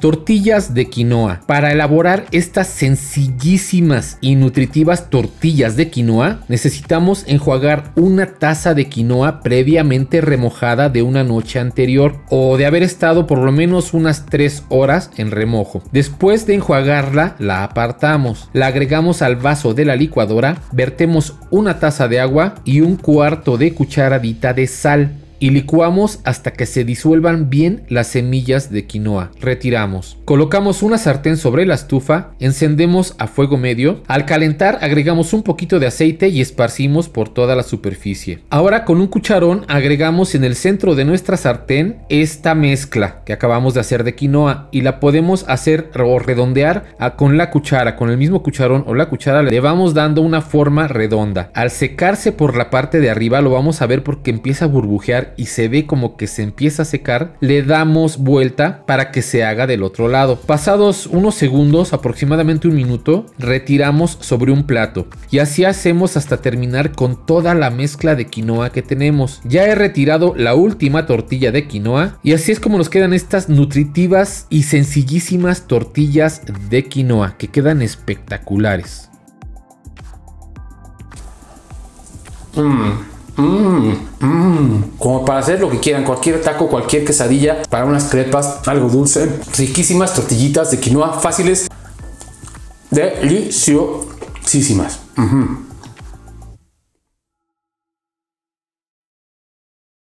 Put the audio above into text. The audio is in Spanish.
Tortillas de quinoa. Para elaborar estas sencillísimas y nutritivas tortillas de quinoa, necesitamos enjuagar una taza de quinoa previamente remojada de una noche anterior o de haber estado por lo menos unas 3 horas en remojo. Después de enjuagarla, la apartamos, la agregamos al vaso de la licuadora, vertemos una taza de agua y un cuarto de cucharadita de sal y licuamos hasta que se disuelvan bien las semillas de quinoa. Retiramos. Colocamos una sartén sobre la estufa, encendemos a fuego medio. Al calentar agregamos un poquito de aceite y esparcimos por toda la superficie. Ahora con un cucharón agregamos en el centro de nuestra sartén esta mezcla que acabamos de hacer de quinoa y la podemos hacer o redondear con la cuchara, con el mismo cucharón o la cuchara le vamos dando una forma redonda. Al secarse por la parte de arriba lo vamos a ver porque empieza a burbujear y se ve como que se empieza a secar, le damos vuelta para que se haga del otro lado. Pasados unos segundos, aproximadamente un minuto, retiramos sobre un plato y así hacemos hasta terminar con toda la mezcla de quinoa que tenemos. Ya he retirado la última tortilla de quinoa y así es como nos quedan estas nutritivas y sencillísimas tortillas de quinoa que quedan espectaculares. Mm. Mmm, mmm. Como para hacer lo que quieran, cualquier taco, cualquier quesadilla, para unas crepas, algo dulce. Riquísimas tortillitas de quinoa fáciles. Deliciosísimas.